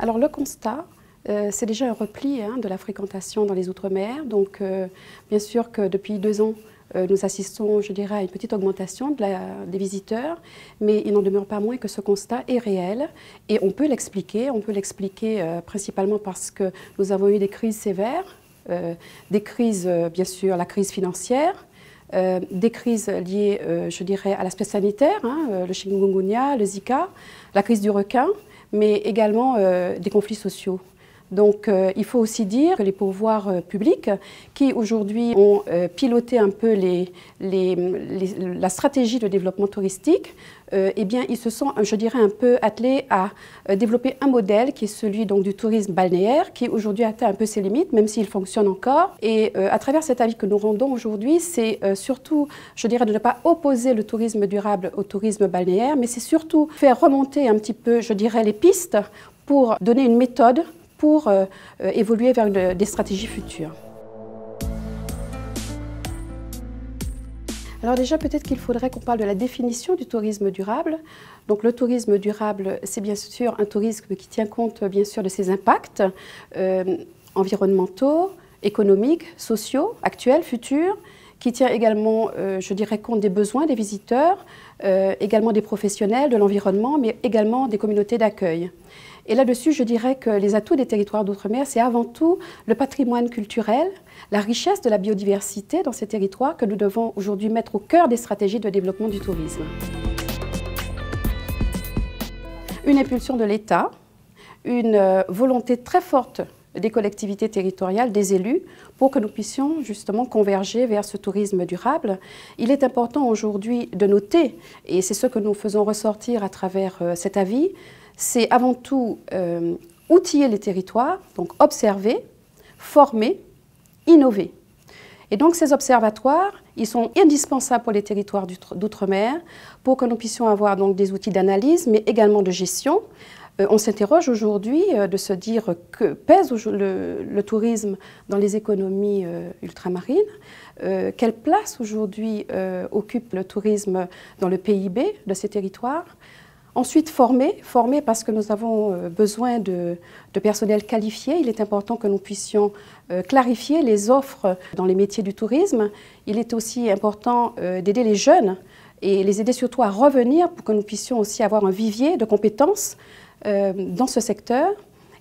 Alors le constat, euh, c'est déjà un repli hein, de la fréquentation dans les Outre-mer. Donc euh, bien sûr que depuis deux ans, euh, nous assistons, je dirais, à une petite augmentation de des visiteurs, mais il n'en demeure pas moins que ce constat est réel et on peut l'expliquer. On peut l'expliquer principalement parce que nous avons eu des crises sévères, des crises, bien sûr, la crise financière, des crises liées, je dirais, à l'aspect sanitaire, hein, le chikungunya, le Zika, la crise du requin, mais également euh, des conflits sociaux. Donc euh, il faut aussi dire que les pouvoirs euh, publics, qui aujourd'hui ont euh, piloté un peu les, les, la stratégie de développement touristique, eh bien ils se sont, je dirais, un peu attelés à développer un modèle qui est celui donc, du tourisme balnéaire, qui aujourd'hui atteint un peu ses limites, même s'il fonctionne encore. Et à travers cet avis que nous rendons aujourd'hui, c'est surtout, je dirais, de ne pas opposer le tourisme durable au tourisme balnéaire, mais c'est surtout faire remonter un petit peu, je dirais, les pistes pour donner une méthode pour euh, euh, évoluer vers des stratégies futures. Alors déjà, peut-être qu'il faudrait qu'on parle de la définition du tourisme durable. Donc le tourisme durable, c'est bien sûr un tourisme qui tient compte bien sûr de ses impacts euh, environnementaux, économiques, sociaux, actuels, futurs, qui tient également, je dirais, compte des besoins des visiteurs, également des professionnels de l'environnement, mais également des communautés d'accueil. Et là-dessus, je dirais que les atouts des territoires d'outre-mer, c'est avant tout le patrimoine culturel, la richesse de la biodiversité dans ces territoires que nous devons aujourd'hui mettre au cœur des stratégies de développement du tourisme. Une impulsion de l'État, une euh, volonté très forte des collectivités territoriales, des élus, pour que nous puissions justement converger vers ce tourisme durable. Il est important aujourd'hui de noter, et c'est ce que nous faisons ressortir à travers euh, cet avis, c'est avant tout euh, outiller les territoires, donc observer, former, innover. Et donc ces observatoires, ils sont indispensables pour les territoires d'outre-mer pour que nous puissions avoir donc des outils d'analyse, mais également de gestion. Euh, on s'interroge aujourd'hui euh, de se dire que pèse le, tourisme dans les économies ultramarines, quelle place aujourd'hui occupe le tourisme dans le PIB de ces territoires. Ensuite, former, former parce que nous avons euh, besoin de, personnel qualifié. Il est important que nous puissions euh, clarifier les offres dans les métiers du tourisme. Il est aussi important euh, d'aider les jeunes et les aider surtout à revenir pour que nous puissions aussi avoir un vivier de compétences dans ce secteur.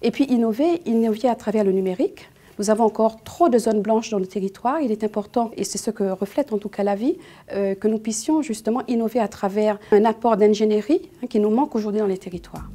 Et puis innover, innover à travers le numérique. Nous avons encore trop de zones blanches dans le territoire. Il est important, et c'est ce que reflète en tout cas la vie, euh, que nous puissions justement innover à travers un apport d'ingénierie hein, qui nous manque aujourd'hui dans les territoires.